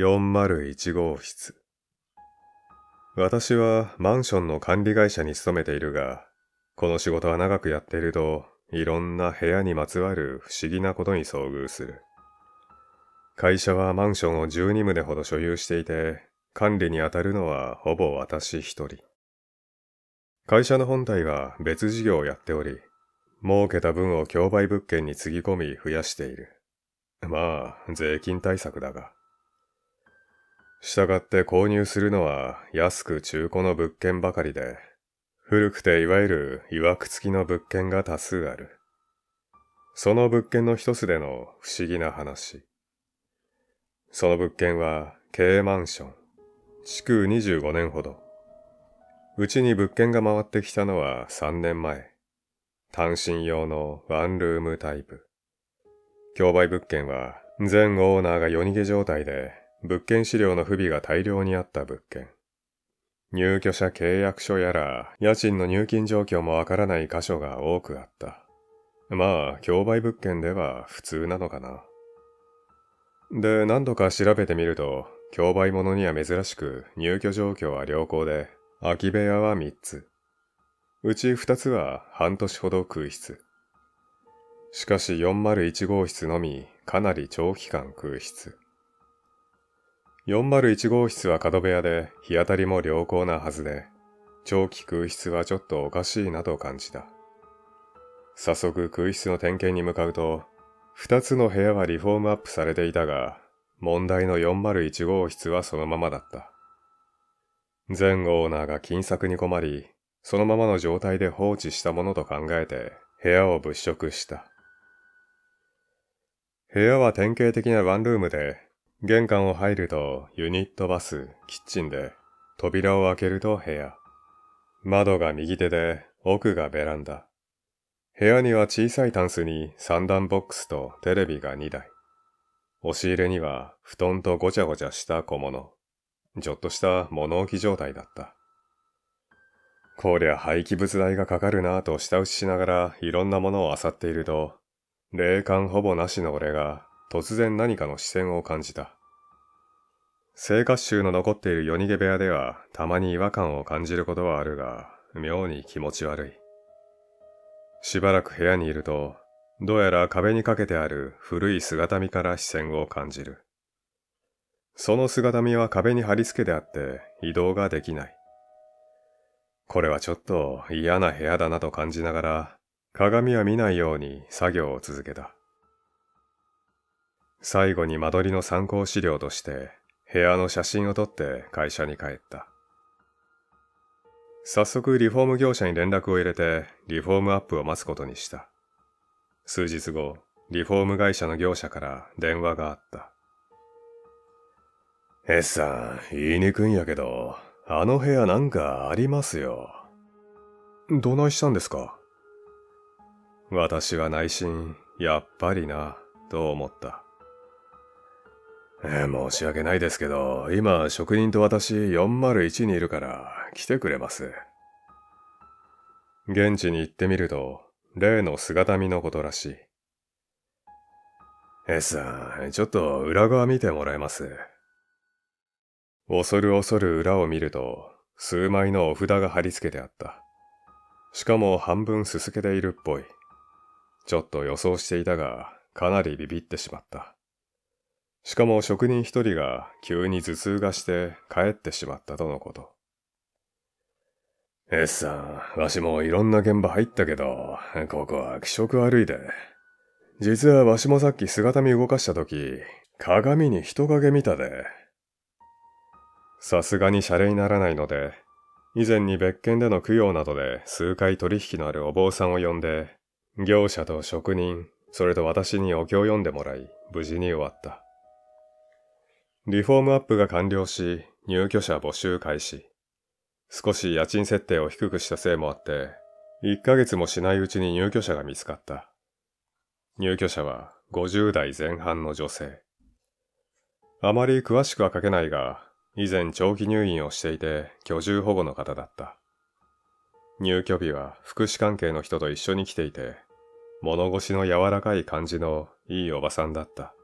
401号室。私はマンションの管理会社に勤めているが、この仕事は長くやっていると、いろんな部屋にまつわる不思議なことに遭遇する。会社はマンションを12棟ほど所有していて、管理に当たるのはほぼ私一人。会社の本体は別事業をやっており、儲けた分を競売物件につぎ込み増やしている。まあ、税金対策だが。したがって購入するのは安く中古の物件ばかりで、古くていわゆる曰く付きの物件が多数ある。その物件の一つでの不思議な話。その物件は軽マンション、築25年ほど。うちに物件が回ってきたのは3年前。単身用のワンルームタイプ。競売物件は全オーナーが夜逃げ状態で物件資料の不備が大量にあった物件。入居者契約書やら、家賃の入金状況もわからない箇所が多くあった。まあ、競売物件では普通なのかな。で、何度か調べてみると、競売物には珍しく入居状況は良好で、空き部屋は3つ。うち2つは半年ほど空室。しかし401号室のみ、かなり長期間空室。401号室は角部屋で日当たりも良好なはずで、長期空室はちょっとおかしいなと感じた。早速空室の点検に向かうと、2つの部屋はリフォームアップされていたが、問題の401号室はそのままだった。前オーナーが金策に困り、そのままの状態で放置したものと考えて部屋を物色した。部屋は典型的なワンルームで玄関を入るとユニットバス、キッチンで、扉を開けると部屋。窓が右手で、奥がベランダ。部屋には小さいタンスに三段ボックスとテレビが2台。押し入れには布団とごちゃごちゃした小物。ちょっとした物置状態だった。こりゃ廃棄物代がかかるなぁと下打ちしながらいろんなものを漁っていると、霊感ほぼなしの俺が突然何かの視線を感じた。生活臭の残っている夜逃げ部屋ではたまに違和感を感じることはあるが、妙に気持ち悪い。しばらく部屋にいると、どうやら壁にかけてある古い姿見から視線を感じる。その姿見は壁に貼り付けてあって移動ができない。これはちょっと嫌な部屋だなと感じながら、鏡は見ないように作業を続けた。最後に間取りの参考資料として部屋の写真を撮って会社に帰った。早速リフォーム業者に連絡を入れてリフォームアップを待つことにした。数日後、リフォーム会社の業者から電話があった。S さん、言いにくいんやけど、あの部屋なんかありますよ。どないしたんですか私は内心、やっぱりな、と思った。えー、申し訳ないですけど、今、職人と私401にいるから、来てくれます。現地に行ってみると、例の姿見のことらしい。S さん、ちょっと裏側見てもらえます。恐る恐る裏を見ると、数枚のお札が貼り付けてあった。しかも半分すすけているっぽい。ちょっと予想していたが、かなりビビってしまった。しかも職人一人が急に頭痛がして帰ってしまったとのこと。S さん、わしもいろんな現場入ったけど、ここは気色悪いで。実はわしもさっき姿見動かした時、鏡に人影見たで。さすがにシャレにならないので、以前に別件での供養などで数回取引のあるお坊さんを呼んで、業者と職人、それと私にお経を読んでもらい、無事に終わった。リフォームアップが完了し、入居者募集開始。少し家賃設定を低くしたせいもあって、1ヶ月もしないうちに入居者が見つかった。入居者は50代前半の女性。あまり詳しくは書けないが、以前長期入院をしていて居住保護の方だった。入居日は福祉関係の人と一緒に来ていて、物腰の柔らかい感じのいいおばさんだった。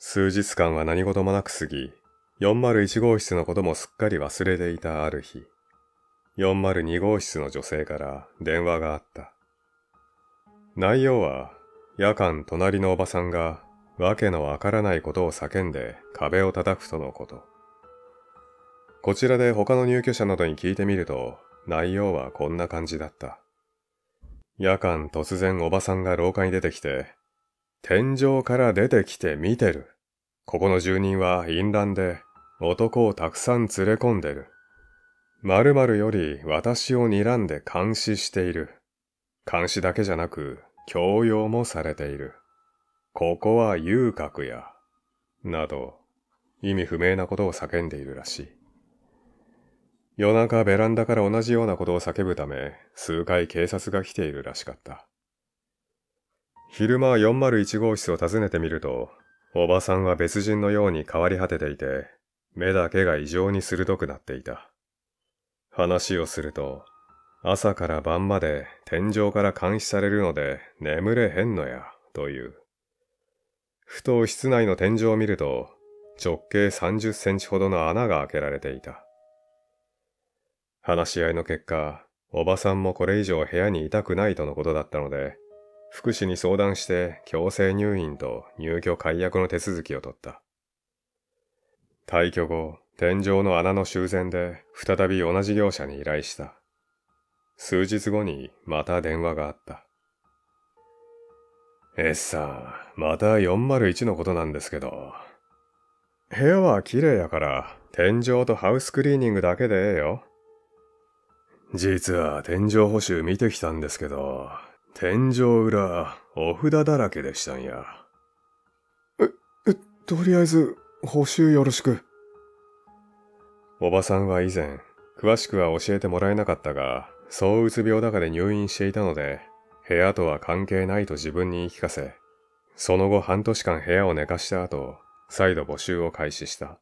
数日間は何事もなく過ぎ、401号室のこともすっかり忘れていたある日、402号室の女性から電話があった。内容は、夜間隣のおばさんが、わけのわからないことを叫んで壁を叩くとのこと。こちらで他の入居者などに聞いてみると、内容はこんな感じだった。夜間突然おばさんが廊下に出てきて、天井から出てきて見てる。ここの住人は淫乱で男をたくさん連れ込んでる。〇〇より私を睨んで監視している。監視だけじゃなく強要もされている。ここは遊郭や。など、意味不明なことを叫んでいるらしい。夜中ベランダから同じようなことを叫ぶため、数回警察が来ているらしかった。昼間401号室を訪ねてみると、おばさんは別人のように変わり果てていて、目だけが異常に鋭くなっていた。話をすると、朝から晩まで天井から監視されるので眠れへんのや、という。ふと室内の天井を見ると、直径30センチほどの穴が開けられていた。話し合いの結果、おばさんもこれ以上部屋にいたくないとのことだったので、福祉に相談して強制入院と入居解約の手続きを取った。退去後、天井の穴の修繕で再び同じ業者に依頼した。数日後にまた電話があった。エッサまた401のことなんですけど。部屋は綺麗やから、天井とハウスクリーニングだけでええよ。実は天井補修見てきたんですけど、天井裏、お札だらけでしたんや。え、え、とりあえず、補修よろしく。おばさんは以前、詳しくは教えてもらえなかったが、躁うつ病だかで入院していたので、部屋とは関係ないと自分に言い聞かせ、その後半年間部屋を寝かした後、再度募集を開始した。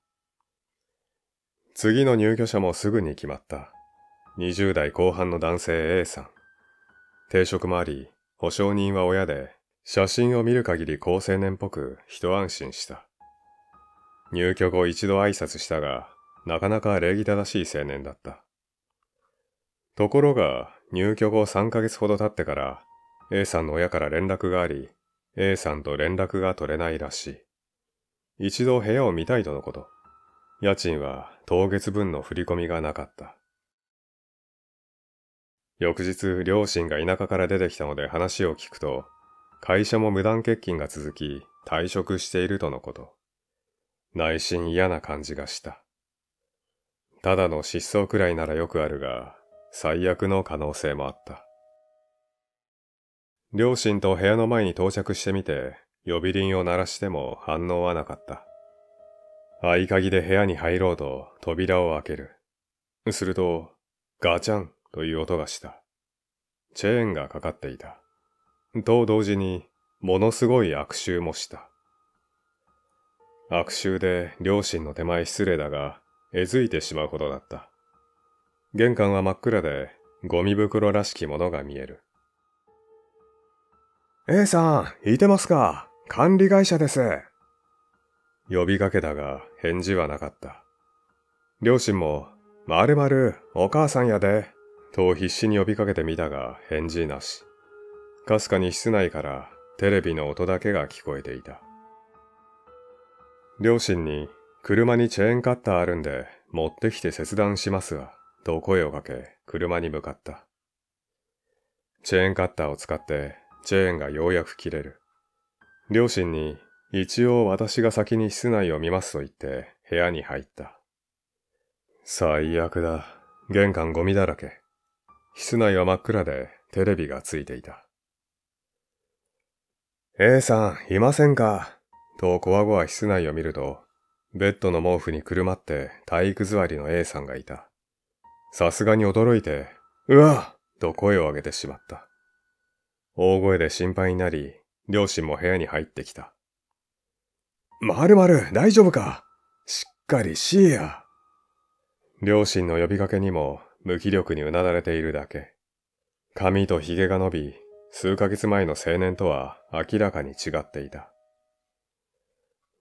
次の入居者もすぐに決まった。20代後半の男性 A さん。定職もあり、保証人は親で、写真を見る限り高青年っぽく一安心した。入居後一度挨拶したが、なかなか礼儀正しい青年だった。ところが、入居後3ヶ月ほど経ってから、A さんの親から連絡があり、A さんと連絡が取れないらしい。一度部屋を見たいとのこと。家賃は当月分の振り込みがなかった。翌日、両親が田舎から出てきたので話を聞くと、会社も無断欠勤が続き、退職しているとのこと。内心嫌な感じがした。ただの失踪くらいならよくあるが、最悪の可能性もあった。両親と部屋の前に到着してみて、呼び鈴を鳴らしても反応はなかった。合鍵で部屋に入ろうと扉を開ける。すると、ガチャンという音がした。チェーンがかかっていた。と同時に、ものすごい悪臭もした。悪臭で両親の手前失礼だが、えずいてしまうほどだった。玄関は真っ暗で、ゴミ袋らしきものが見える。A さん、いてますか管理会社です。呼びかけたが、返事はなかった。両親も、まるまるお母さんやで、と必死に呼びかけてみたが返事なし。かすかに室内からテレビの音だけが聞こえていた。両親に車にチェーンカッターあるんで持ってきて切断しますわ、と声をかけ車に向かった。チェーンカッターを使ってチェーンがようやく切れる。両親に一応私が先に室内を見ますと言って部屋に入った。最悪だ。玄関ゴミだらけ。室内は真っ暗でテレビがついていた。A さん、いませんかとこわごわ室内を見ると、ベッドの毛布にくるまって体育座りの A さんがいた。さすがに驚いて、うわと声を上げてしまった。大声で心配になり、両親も部屋に入ってきた。まるまる大丈夫かしっかりしいや。両親の呼びかけにも無気力にうなだれているだけ。髪と髭が伸び、数ヶ月前の青年とは明らかに違っていた。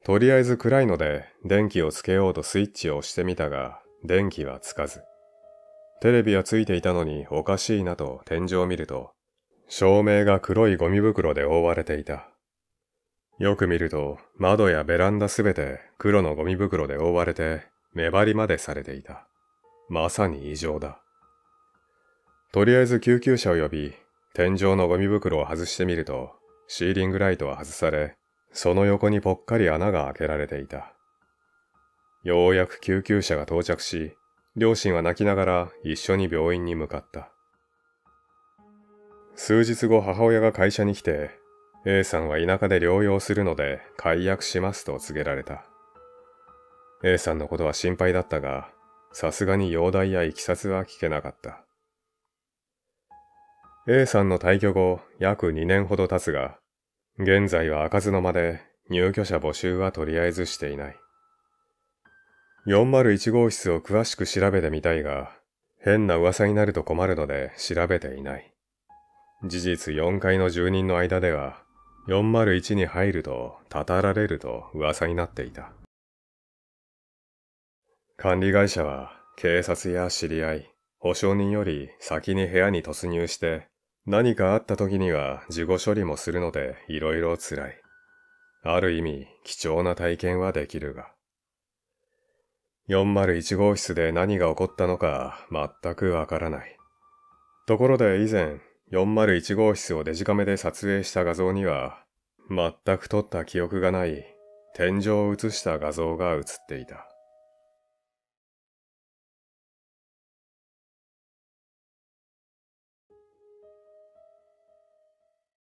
とりあえず暗いので電気をつけようとスイッチを押してみたが、電気はつかず。テレビはついていたのにおかしいなと天井を見ると、照明が黒いゴミ袋で覆われていた。よく見ると窓やベランダすべて黒のゴミ袋で覆われて目張りまでされていた。まさに異常だ。とりあえず救急車を呼び、天井のゴミ袋を外してみると、シーリングライトは外され、その横にぽっかり穴が開けられていた。ようやく救急車が到着し、両親は泣きながら一緒に病院に向かった。数日後母親が会社に来て、A さんは田舎で療養するので解約しますと告げられた。A さんのことは心配だったが、さすがに容体や行きさつは聞けなかった。A さんの退去後、約2年ほど経つが、現在は開かずの間で入居者募集はとりあえずしていない。401号室を詳しく調べてみたいが、変な噂になると困るので調べていない。事実4階の住人の間では、401に入ると、たたられると噂になっていた。管理会社は警察や知り合い、保証人より先に部屋に突入して、何かあった時には事後処理もするので色々辛い。ある意味貴重な体験はできるが。401号室で何が起こったのか全くわからない。ところで以前、401号室をデジカメで撮影した画像には、全く撮った記憶がない、天井を映した画像が映っていた。